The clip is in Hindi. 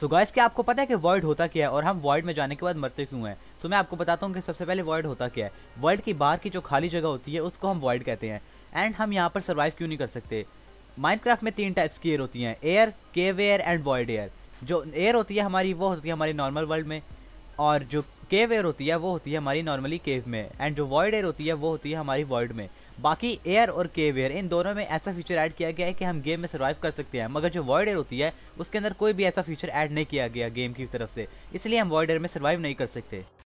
सो so गाइस क्या आपको पता है कि वर्ल्ड होता क्या है और हम वर्ल्ड में जाने के बाद मरते क्यों हैं सो so मैं आपको बताता हूँ कि सबसे पहले वर्ल्ड होता क्या है वर्ल्ड की बाहर की जो खाली जगह होती है उसको हम वर्ल्ड कहते हैं एंड हम यहाँ पर सर्वाइव क्यों नहीं कर सकते माइंड में तीन टाइप्स की एयर होती हैं air cave air and world air जो एयर होती है हमारी वो होती है हमारी नॉर्मल वर्ल्ड में और जो केव एयर होती है वो होती है हमारी नॉर्मली केव में एंड जो वर्ल्ड एयर होती है वो होती है हमारी वर्ल्ड में बाकी एयर और केव एयर इन दोनों में ऐसा फीचर ऐड किया गया है कि हम गेम में सर्वाइव कर सकते हैं मगर जो वॉइड एयर होती है उसके अंदर कोई भी ऐसा फीचर ऐड नहीं किया गया गेम की तरफ से इसलिए हम वॉइड एयर में सर्वाइव नहीं कर सकते